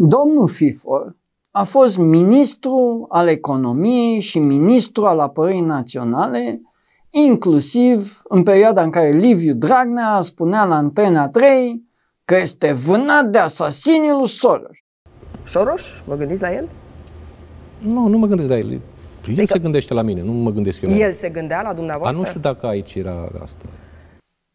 Domnul Fifor a fost ministru al economiei și ministru al apărării naționale, inclusiv în perioada în care Liviu Dragnea spunea la Antena 3 că este vânat de asasinii lui Soros. Soros? Vă gândiți la el? Nu, nu mă gândesc la el. El adică se gândește la mine, nu mă gândesc eu. El se gândea la dumneavoastră? Dar nu știu dacă aici era asta.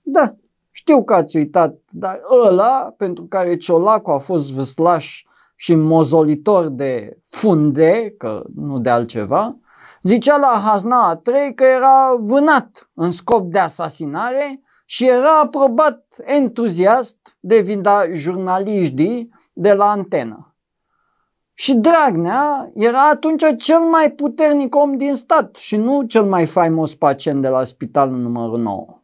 Da, știu că ați uitat, dar ăla pentru care Ciolacu a fost văslaș și mozolitor de funde, că nu de altceva, zicea la Hazna a 3 că era vânat în scop de asasinare și era aprobat entuziast de vinda jurnaliștii de la antenă. Și Dragnea era atunci cel mai puternic om din stat și nu cel mai faimos pacient de la spitalul numărul 9.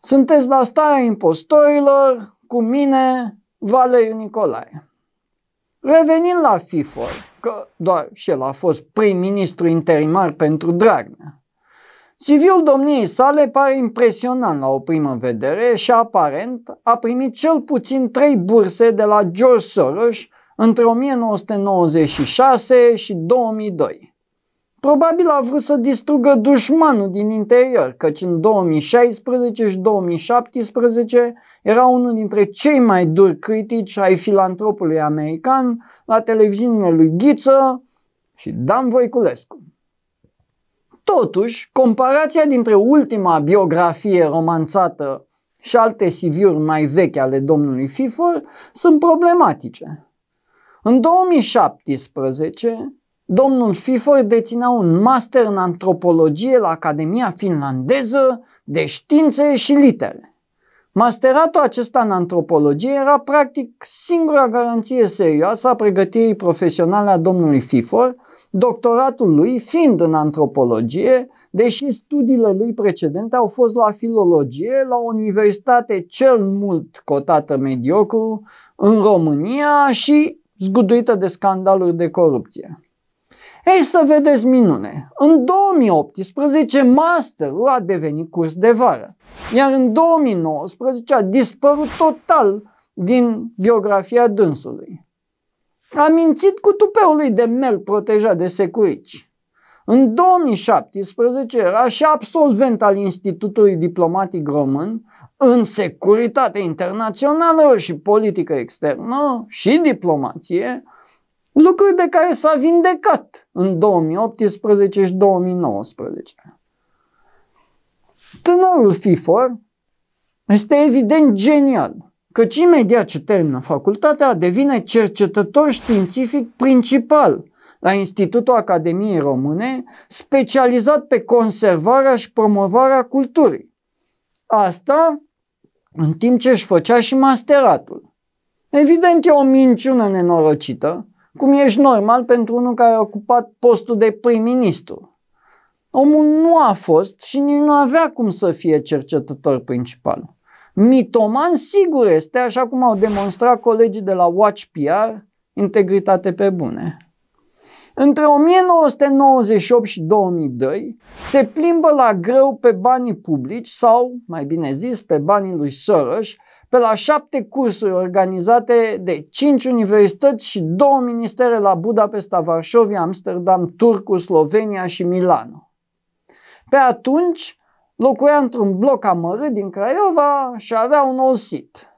Sunteți la starea impostorilor, cu mine, Valeriu Nicolae. Revenind la FIFOR, că doar și el a fost prim-ministru interimar pentru Dragnea, CV-ul domniei sale pare impresionant la o primă vedere și aparent a primit cel puțin trei burse de la George Soros între 1996 și 2002. Probabil a vrut să distrugă dușmanul din interior, căci în 2016 și 2017 era unul dintre cei mai duri critici ai filantropului american la televiziunea lui Ghiță și Dan Voiculescu. Totuși, comparația dintre ultima biografie romanțată și alte CV-uri mai vechi ale domnului Fifor sunt problematice. În 2017, Domnul Fifor deținea un master în antropologie la Academia Finlandeză de Științe și Litere. Masteratul acesta în antropologie era practic singura garanție serioasă a pregătirii profesionale a domnului Fifor, doctoratul lui fiind în antropologie, deși studiile lui precedente au fost la filologie la o universitate cel mult cotată mediocru în România și zguduită de scandaluri de corupție. Ei să vedeți minune! În 2018 masterul a devenit curs de vară, iar în 2019 a dispărut total din biografia dânsului. A mințit cu tupeul lui de mel protejat de securici. În 2017 era și absolvent al Institutului Diplomatic Român în securitate internațională și politică externă și diplomație, Lucruri de care s-a vindecat în 2018 și 2019. Tânărul FIFOR este evident genial, căci imediat ce termină facultatea devine cercetător științific principal la Institutul Academiei Române, specializat pe conservarea și promovarea culturii. Asta în timp ce își făcea și masteratul. Evident, e o minciună nenorocită, cum ești normal pentru unul care a ocupat postul de prim-ministru. Omul nu a fost și nici nu avea cum să fie cercetător principal. Mitoman sigur este, așa cum au demonstrat colegii de la Watch PR, integritate pe bune. Între 1998 și 2002 se plimbă la greu pe banii publici sau, mai bine zis, pe banii lui Soros pe la șapte cursuri organizate de cinci universități și două ministere la Budapesta, Varșovia, Amsterdam, Turcu, Slovenia și Milano. Pe atunci locuia într-un bloc amărât din Craiova și avea un nou sit.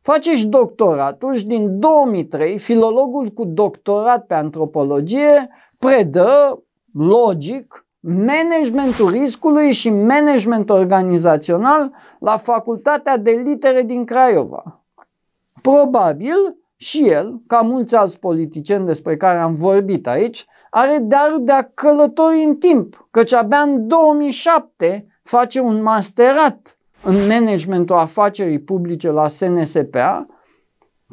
Face și doctoratul și din 2003 filologul cu doctorat pe antropologie predă, logic, managementul riscului și management organizațional la Facultatea de Litere din Craiova. Probabil și el, ca mulți alți politicieni despre care am vorbit aici, are darul de a călători în timp, căci abia în 2007 face un masterat în managementul afacerii publice la SNSPA,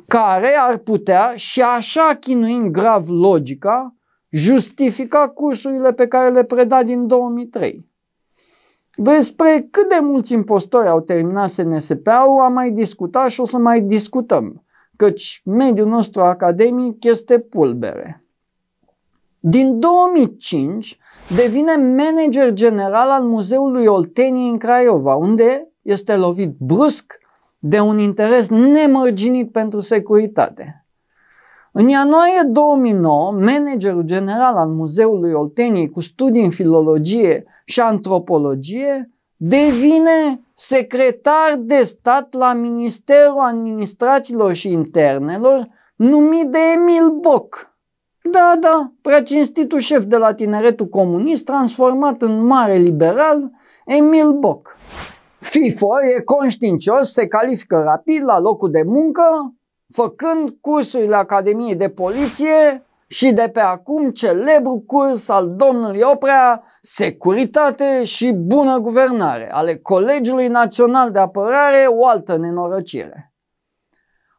care ar putea și așa chinuind grav logica justifica cursurile pe care le preda din 2003. Despre cât de mulți impostori au terminat SNSP-ul am mai discutat și o să mai discutăm, căci mediul nostru academic este pulbere. Din 2005 devine manager general al Muzeului Oltenii în Craiova, unde este lovit brusc de un interes nemărginit pentru securitate. În ianuarie 2009, managerul general al Muzeului Olteniei cu studii în filologie și antropologie devine secretar de stat la Ministerul Administrațiilor și Internelor, numit de Emil Boc. Da, da, preacinstitul șef de la tineretul comunist, transformat în mare liberal, Emil Boc. FIFO e conștiincios, se califică rapid la locul de muncă făcând cursul la Academie de Poliție și de pe acum celebru curs al domnului Oprea, Securitate și Bună Guvernare ale Colegiului Național de Apărare, o altă nenorocire.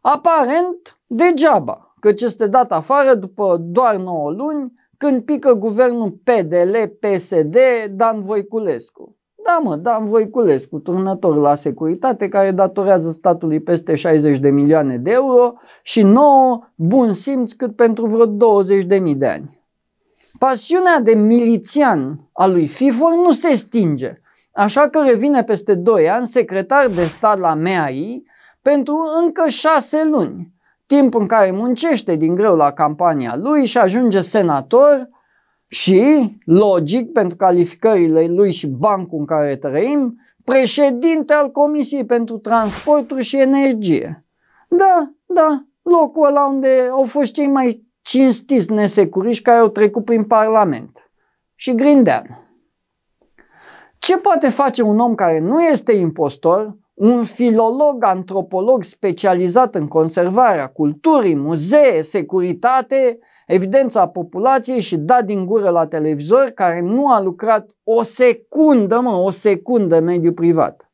Aparent, degeaba, căci este dat afară după doar 9 luni, când pică guvernul PDL-PSD Dan Voiculescu. Da, mă, Dan Voiculescu, turnător la securitate, care datorează statului peste 60 de milioane de euro și nouă bun simț cât pentru vreo 20 de mii de ani. Pasiunea de milițian a lui FIFOR nu se stinge, așa că revine peste 2 ani secretar de stat la MAI pentru încă 6 luni, timp în care muncește din greu la campania lui și ajunge senator și, logic, pentru calificările lui și bancul în care trăim, președinte al Comisiei pentru Transporturi și Energie. Da, da, locul ăla unde au fost cei mai cinstiți nesecuriști care au trecut prin Parlament. Și Grindean. Ce poate face un om care nu este impostor, un filolog antropolog specializat în conservarea culturii, muzee, securitate, evidența populației și dat din gură la televizor care nu a lucrat o secundă, mă, o secundă în mediul privat.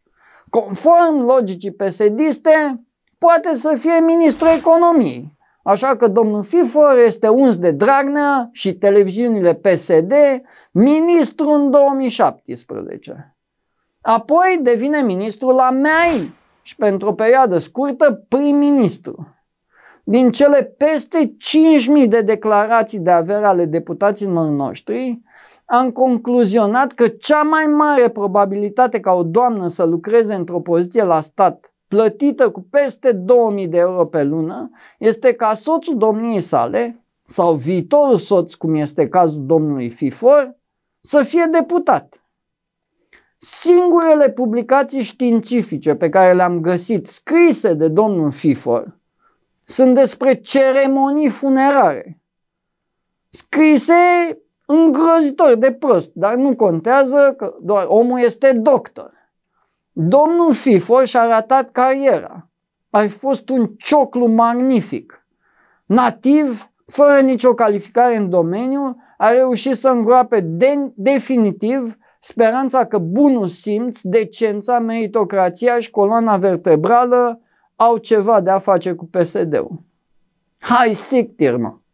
Conform logicii PSD, poate să fie ministrul economiei. Așa că domnul Fifor este uns de Dragnea și televiziunile PSD, ministru în 2017. Apoi devine ministru la MEAI și pentru o perioadă scurtă prim-ministru. Din cele peste 5.000 de declarații de avere ale deputaților noștri, am concluzionat că cea mai mare probabilitate ca o doamnă să lucreze într-o poziție la stat plătită cu peste 2000 de euro pe lună este ca soțul domniei sale sau viitorul soț, cum este cazul domnului Fifor, să fie deputat singurele publicații științifice pe care le-am găsit scrise de domnul Fifor sunt despre ceremonii funerare. Scrise îngrozitor de prost, dar nu contează că doar omul este doctor. Domnul Fifor și-a ratat cariera. A fost un cioclu magnific. Nativ, fără nicio calificare în domeniu, a reușit să îngroape de- definitiv speranța că bunul simț, decența, meritocrația și coloana vertebrală au ceva de a face cu PSD-ul. Hai, sictir, mă!